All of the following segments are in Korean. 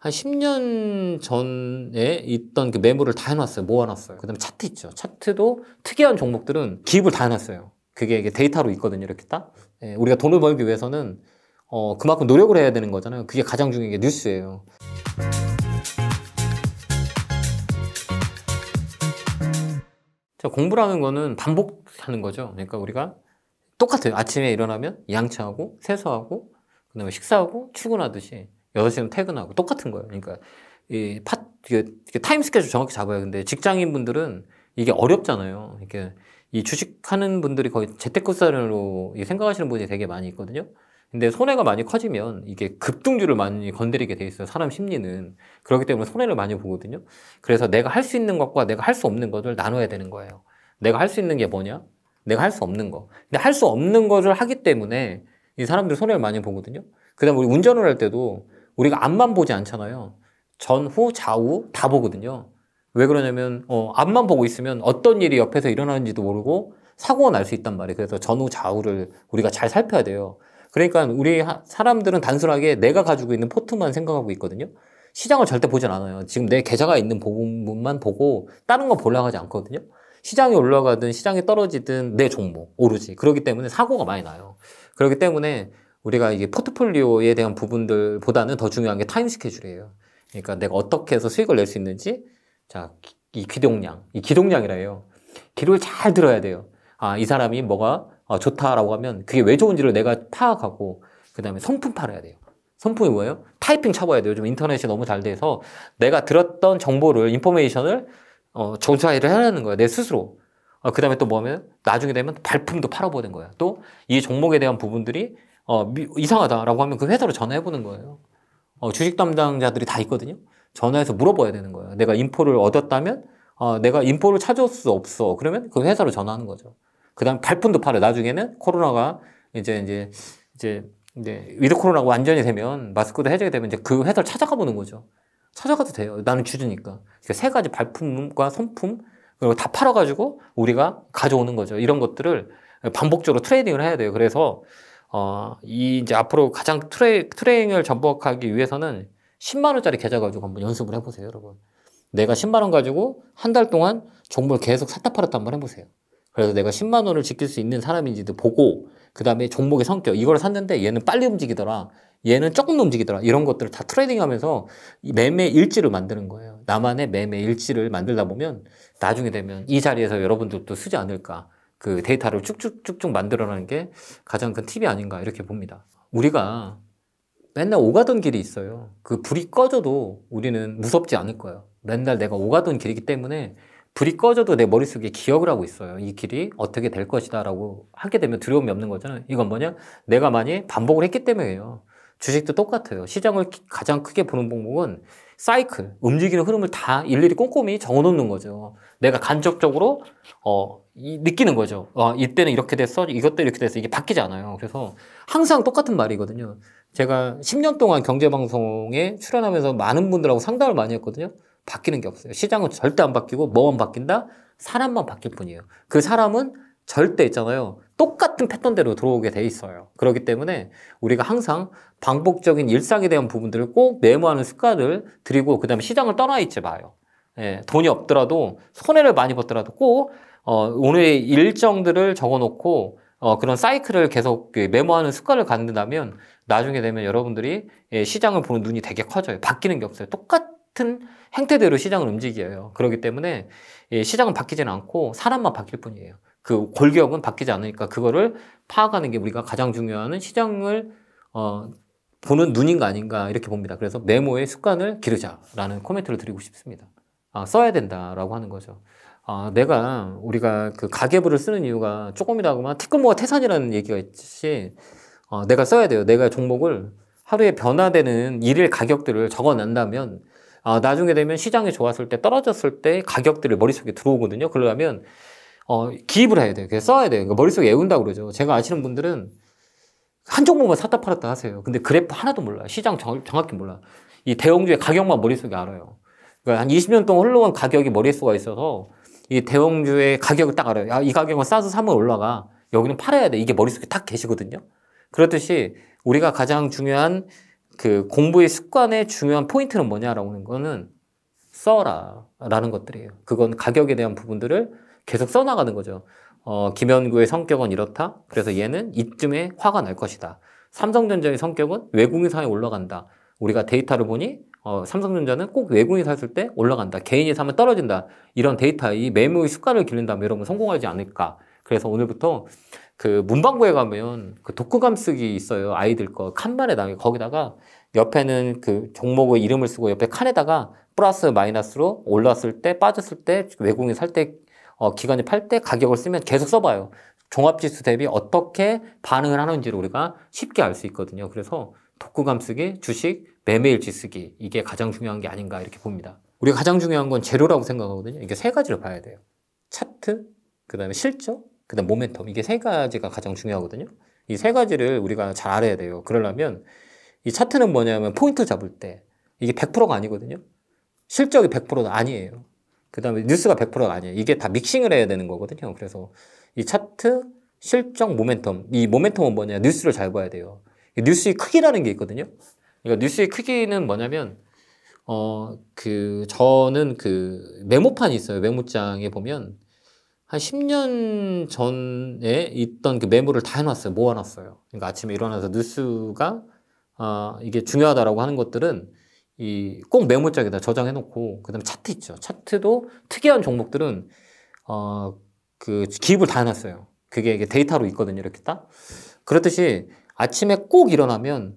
한 10년 전에 있던 그 매물을 다 해놨어요. 모아놨어요. 그 다음에 차트 있죠. 차트도 특이한 종목들은 기입을 다 해놨어요. 그게 이게 데이터로 있거든요. 이렇게 딱. 예, 우리가 돈을 벌기 위해서는 어, 그만큼 노력을 해야 되는 거잖아요. 그게 가장 중요한 게 뉴스예요. 자, 공부라는 거는 반복하는 거죠. 그러니까 우리가 똑같아요. 아침에 일어나면 양치하고, 세수하고, 그 다음에 식사하고, 출근하듯이. 6시는 퇴근하고 똑같은 거예요. 그러니까 이 파, 이게, 이게 타임 스케줄 정확히 잡아요. 근데 직장인 분들은 이게 어렵잖아요. 이게이 주식하는 분들이 거의 재테크사로 생각하시는 분이 되게 많이 있거든요. 근데 손해가 많이 커지면 이게 급등주를 많이 건드리게 돼 있어요. 사람 심리는. 그렇기 때문에 손해를 많이 보거든요. 그래서 내가 할 수 있는 것과 내가 할 수 없는 것을 나눠야 되는 거예요. 내가 할 수 있는 게 뭐냐? 내가 할 수 없는 거. 근데 할 수 없는 것을 하기 때문에 이 사람들 손해를 많이 보거든요. 그다음 우리 운전을 할 때도 우리가 앞만 보지 않잖아요. 전후, 좌우 다 보거든요. 왜 그러냐면 어, 앞만 보고 있으면 어떤 일이 옆에서 일어나는지도 모르고 사고가 날 수 있단 말이에요. 그래서 전후, 좌우를 우리가 잘 살펴야 돼요. 그러니까 우리 사람들은 단순하게 내가 가지고 있는 포트만 생각하고 있거든요. 시장을 절대 보진 않아요. 지금 내 계좌가 있는 부분만 보고 다른 거 보려고 하지 않거든요. 시장이 올라가든 시장이 떨어지든 내 종목 오르지. 그렇기 때문에 사고가 많이 나요. 그렇기 때문에 우리가 이게 포트폴리오에 대한 부분들보다는 더 중요한 게 타임 스케줄이에요. 그러니까 내가 어떻게 해서 수익을 낼 수 있는지 자, 이 기동량, 이 기동량이라 해요. 기록을 잘 들어야 돼요. 아, 이 사람이 뭐가 어, 좋다라고 하면 그게 왜 좋은지를 내가 파악하고 그 다음에 성품 팔아야 돼요. 성품이 뭐예요? 타이핑 쳐봐야 돼요. 요즘 인터넷이 너무 잘 돼서 내가 들었던 정보를, 인포메이션을 어, 조사를 해내는 거예요. 내 스스로. 어, 그 다음에 또 뭐면 나중에 되면 발품도 팔아보는 거예요. 또 이 종목에 대한 부분들이 어, 미, 이상하다라고 하면 그 회사로 전화해보는 거예요. 어, 주식 담당자들이 다 있거든요. 전화해서 물어봐야 되는 거예요. 내가 인포를 얻었다면 어, 내가 인포를 찾을수 없어. 그러면 그 회사로 전화하는 거죠. 그다음 발품도 팔아요. 나중에는 코로나가 이제 이제 이제 이제 위드 코로나가 완전히 되면 마스크도 해제가 되면 이제 그 회사를 찾아가 보는 거죠. 찾아가도 돼요. 나는 주주니까. 그러니까 세 가지 발품과 손품 그리고 다 팔아가지고 우리가 가져오는 거죠. 이런 것들을 반복적으로 트레이딩을 해야 돼요. 그래서 어, 이 이제 앞으로 가장 트레, 트레잉을 전복하기 위해서는 10만 원짜리 계좌 가지고 한번 연습을 해보세요, 여러분. 내가 10만 원 가지고 한 달 동안 종목을 계속 샀다 팔았다 한번 해보세요. 그래서 내가 10만 원을 지킬 수 있는 사람인지도 보고 그 다음에 종목의 성격 이걸 샀는데 얘는 빨리 움직이더라 얘는 조금 움직이더라 이런 것들을 다 트레이딩하면서 매매 일지를 만드는 거예요 나만의 매매 일지를 만들다 보면 나중에 되면 이 자리에서 여러분들도 쓰지 않을까 그 데이터를 쭉쭉쭉쭉 만들어내는 게 가장 큰 팁이 아닌가 이렇게 봅니다. 우리가 맨날 오가던 길이 있어요. 그 불이 꺼져도 우리는 무섭지 않을 거예요. 맨날 내가 오가던 길이기 때문에 불이 꺼져도 내 머릿속에 기억을 하고 있어요. 이 길이 어떻게 될 것이다 라고 하게 되면 두려움이 없는 거잖아요. 이건 뭐냐? 내가 많이 반복을 했기 때문에요. 주식도 똑같아요. 시장을 가장 크게 보는 방법은 사이클, 움직이는 흐름을 다 일일이 꼼꼼히 적어놓는 거죠. 내가 간접적으로 어, 이, 느끼는 거죠. 어, 이때는 이렇게 됐어, 이것도 이렇게 됐어. 이게 바뀌지 않아요. 그래서 항상 똑같은 말이거든요. 제가 10년 동안 경제방송에 출연하면서 많은 분들하고 상담을 많이 했거든요. 바뀌는 게 없어요. 시장은 절대 안 바뀌고 뭐만 바뀐다? 사람만 바뀔 뿐이에요. 그 사람은 절대 있잖아요. 똑같은 패턴대로 들어오게 돼 있어요. 그렇기 때문에 우리가 항상 반복적인 일상에 대한 부분들을 꼭 메모하는 습관을 드리고 그다음에 시장을 떠나 있지 마요. 예, 돈이 없더라도 손해를 많이 벗더라도꼭 어, 오늘의 일정들을 적어놓고 어, 그런 사이클을 계속 그 메모하는 습관을 갖는다면 나중에 되면 여러분들이 예, 시장을 보는 눈이 되게 커져요. 바뀌는 게 없어요. 똑같은 행태대로 시장을 움직여요. 그렇기 때문에 예, 시장은 바뀌지는 않고 사람만 바뀔 뿐이에요. 그 골격은 바뀌지 않으니까 그거를 파악하는 게 우리가 가장 중요한 시장을 어, 보는 눈인가 아닌가 이렇게 봅니다. 그래서 네모의 습관을 기르자라는 코멘트를 드리고 싶습니다. 아, 써야 된다라고 하는 거죠. 아, 내가 우리가 그 가계부를 쓰는 이유가 조금이라고만 티끌모아 태산이라는 얘기가 있듯이 어, 내가 써야 돼요. 내가 종목을 하루에 변화되는 일일 가격들을 적어낸다면 아, 나중에 되면 시장이 좋았을 때 떨어졌을 때 가격들을 머릿속에 들어오거든요. 그러면 려 어, 기입을 해야 돼요. 그 써야 돼요. 그러니까 머릿속에 외운다고 그러죠. 제가 아시는 분들은 한 종목만 샀다 팔았다 하세요. 근데 그래프 하나도 몰라요. 시장 정, 정확히 몰라요. 이 대형주의 가격만 머릿속에 알아요. 그러니까 한 20년 동안 흘러온 가격이 머릿속에 있어서 이 대형주의 가격을 딱 알아요. 야, 이 가격은 싸서 사면 올라가. 여기는 팔아야 돼. 이게 머릿속에 딱 계시거든요. 그렇듯이 우리가 가장 중요한 그 공부의 습관의 중요한 포인트는 뭐냐라고 하는 거는 써라 라는 것들이에요. 그건 가격에 대한 부분들을 계속 써나가는 거죠. 어, 김현구의 성격은 이렇다. 그래서 얘는 이쯤에 화가 날 것이다. 삼성전자의 성격은 외국인사에 올라간다. 우리가 데이터를 보니 어, 삼성전자는 꼭 외국인이 샀을 때 올라간다. 개인이 사면 떨어진다. 이런 데이터, 의 매물의 습관을 기른다면 여러 성공하지 않을까. 그래서 오늘부터 그 문방구에 가면 그 독후감 쓰기 있어요. 아이들 거. 칸만에 나요. 거기다가 옆에는 그 종목의 이름을 쓰고 옆에 칸에다가 플러스 마이너스로 올랐을 때 빠졌을 때 외국인 살때 어, 기간이 팔 때 가격을 쓰면 계속 써봐요. 종합지수 대비 어떻게 반응을 하는지를 우리가 쉽게 알 수 있거든요. 그래서 독후감 쓰기, 주식, 매매일지 쓰기 이게 가장 중요한 게 아닌가 이렇게 봅니다. 우리가 가장 중요한 건 재료라고 생각하거든요. 이게 세 가지를 봐야 돼요. 차트, 그 다음에 실적, 그 다음 에 모멘텀 이게 세 가지가 가장 중요하거든요. 이 세 가지를 우리가 잘 알아야 돼요. 그러려면 이 차트는 뭐냐면 포인트 잡을 때 이게 100%가 아니거든요. 실적이 100%는 아니에요. 그 다음에 뉴스가 100%가 아니에요. 이게 다 믹싱을 해야 되는 거거든요. 그래서 이 차트, 실적, 모멘텀. 이 모멘텀은 뭐냐? 뉴스를 잘 봐야 돼요. 뉴스의 크기라는 게 있거든요. 그러니까 뉴스의 크기는 뭐냐면, 어, 그, 저는 그 메모판이 있어요. 메모장에 보면. 한 10년 전에 있던 그 메모를 다 해놨어요. 모아놨어요. 그러니까 아침에 일어나서 뉴스가, 아, 어, 이게 중요하다라고 하는 것들은 이꼭 메모장에다 저장해 놓고 그다음에 차트 있죠. 차트도 특이한 종목들은 어그 기입을 다 해놨어요. 그게 이게 데이터로 있거든요. 이렇게 딱 그렇듯이 아침에 꼭 일어나면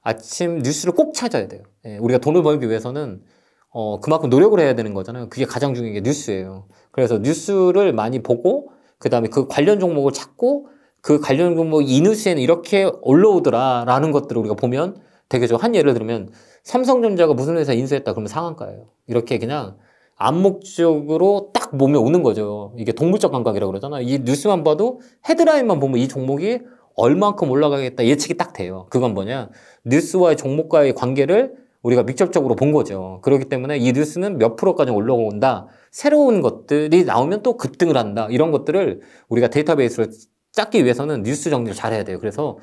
아침 뉴스를 꼭 찾아야 돼요. 예, 우리가 돈을 벌기 위해서는 어, 그만큼 노력을 해야 되는 거잖아요. 그게 가장 중요한 게 뉴스예요. 그래서 뉴스를 많이 보고, 그 다음에 그 관련 종목을 찾고, 그 관련 종목 이 뉴스에는 이렇게 올라오더라라는 것들을 우리가 보면 되게 좋아. 한 예를 들면 삼성전자가 무슨 회사 인수했다 그러면 상한가예요. 이렇게 그냥 암묵적으로 딱 몸에 오는 거죠. 이게 동물적 감각이라고 그러잖아요. 이 뉴스만 봐도 헤드라인만 보면 이 종목이 얼만큼 올라가겠다 예측이 딱 돼요. 그건 뭐냐? 뉴스와의 종목과의 관계를 우리가 직접적으로 본 거죠. 그렇기 때문에 이 뉴스는 몇 프로까지 올라온다. 새로운 것들이 나오면 또 급등을 한다. 이런 것들을 우리가 데이터베이스를 짰기 위해서는 뉴스 정리를 잘해야 돼요. 그래서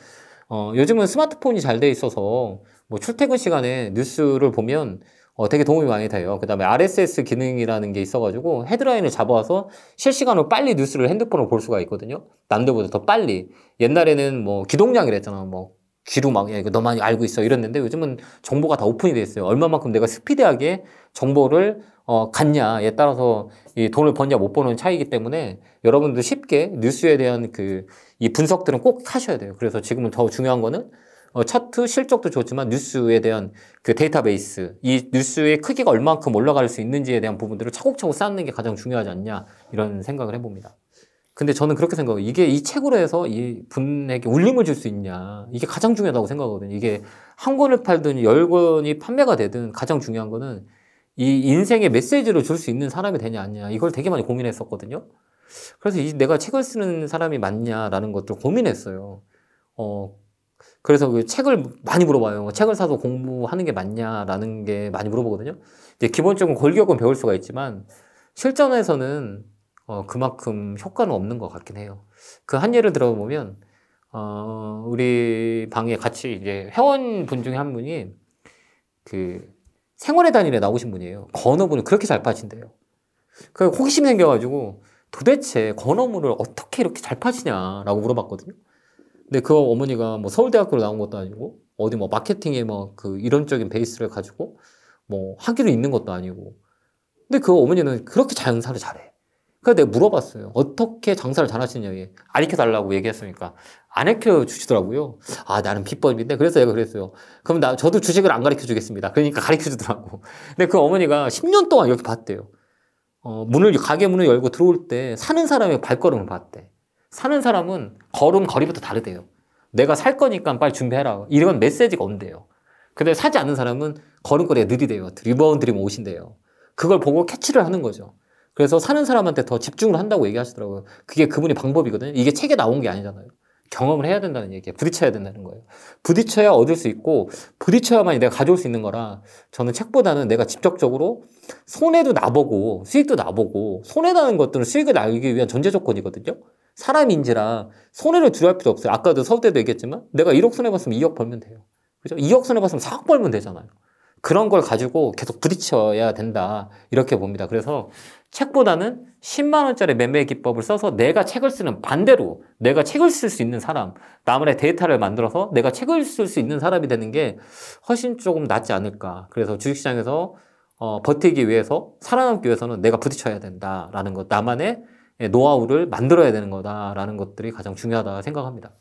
어, 요즘은 스마트폰이 잘 돼 있어서 뭐 출퇴근 시간에 뉴스를 보면 어, 되게 도움이 많이 돼요. 그 다음에 RSS 기능이라는 게 있어가지고 헤드라인을 잡아와서 실시간으로 빨리 뉴스를 핸드폰으로 볼 수가 있거든요. 남들보다 더 빨리. 옛날에는 뭐 기동량이랬잖아. 뭐 귀로 막, 야, 이거 너 많이 알고 있어. 이랬는데 요즘은 정보가 다 오픈이 돼 있어요. 얼마만큼 내가 스피디하게 정보를 어, 갔냐에 따라서 이 돈을 버냐 못 버는 차이기 때문에 여러분들 쉽게 뉴스에 대한 그 이 분석들은 꼭 하셔야 돼요. 그래서 지금은 더 중요한 거는 어, 차트 실적도 좋지만 뉴스에 대한 그 데이터베이스, 이 뉴스의 크기가 얼만큼 올라갈 수 있는지에 대한 부분들을 차곡차곡 쌓는 게 가장 중요하지 않냐 이런 생각을 해봅니다. 근데 저는 그렇게 생각해요. 이게 이 책으로 해서 이 분에게 울림을 줄 수 있냐. 이게 가장 중요하다고 생각하거든요. 이게 한 권을 팔든 열 권이 판매가 되든 가장 중요한 거는 이 인생의 메시지로줄 수 있는 사람이 되냐, 아니냐. 이걸 되게 많이 고민했었거든요. 그래서 이 내가 책을 쓰는 사람이 맞냐라는 것들 고민했어요. 어, 그래서 그 책을 많이 물어봐요. 책을 사서 공부하는 게 맞냐라는 게 많이 물어보거든요. 이제 기본적인 으 골격은 배울 수가 있지만 실전에서는 어, 그만큼 효과는 없는 것 같긴 해요. 그 한 예를 들어보면, 어, 우리 방에 같이 이제 회원분 중에 한 분이 그 생활의 단일에 나오신 분이에요. 건어물을 그렇게 잘 파신대요. 그 호기심이 생겨가지고 도대체 건어물을 어떻게 이렇게 잘 파시냐라고 물어봤거든요. 근데 그 어머니가 뭐 서울대학교로 나온 것도 아니고 어디 뭐 마케팅에 뭐그 이론적인 베이스를 가지고 뭐 학위를 있는 것도 아니고 근데 그 어머니는 그렇게 자연사를 잘해. 그래서 내가 물어봤어요. 어떻게 장사를 잘 하시냐고. 안 익혀달라고 얘기했으니까. 안 익혀 주시더라고요. 아, 나는 비법인데. 그래서 얘가 그랬어요. 그럼 나, 저도 주식을 안 가르쳐 주겠습니다. 그러니까 가르쳐 주더라고. 근데 그 어머니가 10년 동안 이렇게 봤대요. 어, 문을, 가게 문을 열고 들어올 때 사는 사람의 발걸음을 봤대. 사는 사람은 걸음, 거리부터 다르대요. 내가 살 거니까 빨리 준비해라. 이런 메시지가 온대요. 근데 사지 않는 사람은 걸음걸이가 느리대요. 리버운드림 오신대요. 그걸 보고 캐치를 하는 거죠. 그래서 사는 사람한테 더 집중을 한다고 얘기하시더라고요. 그게 그분의 방법이거든요. 이게 책에 나온 게 아니잖아요. 경험을 해야 된다는 얘기예요. 부딪혀야 된다는 거예요. 부딪혀야 얻을 수 있고 부딪혀야만 내가 가져올 수 있는 거라 저는 책보다는 내가 직접적으로 손해도 나보고 수익도 나보고 손해나는 것들은 수익을 나기 위한 전제 조건이거든요. 사람인지라 손해를 두려할 워 필요 없어요. 아까도 서울대도 얘기했지만 내가 1억 손해봤으면 2억 벌면 돼요. 그죠? 2억 손해봤으면 4억 벌면 되잖아요. 그런 걸 가지고 계속 부딪혀야 된다. 이렇게 봅니다. 그래서 책보다는 10만 원짜리 매매 기법을 써서 내가 책을 쓰는 반대로 내가 책을 쓸 수 있는 사람, 나만의 데이터를 만들어서 내가 책을 쓸 수 있는 사람이 되는 게 훨씬 조금 낫지 않을까. 그래서 주식시장에서 어, 버티기 위해서 살아남기 위해서는 내가 부딪혀야 된다라는 것, 나만의 예, 노하우를 만들어야 되는 거다라는 것들이 가장 중요하다 생각합니다.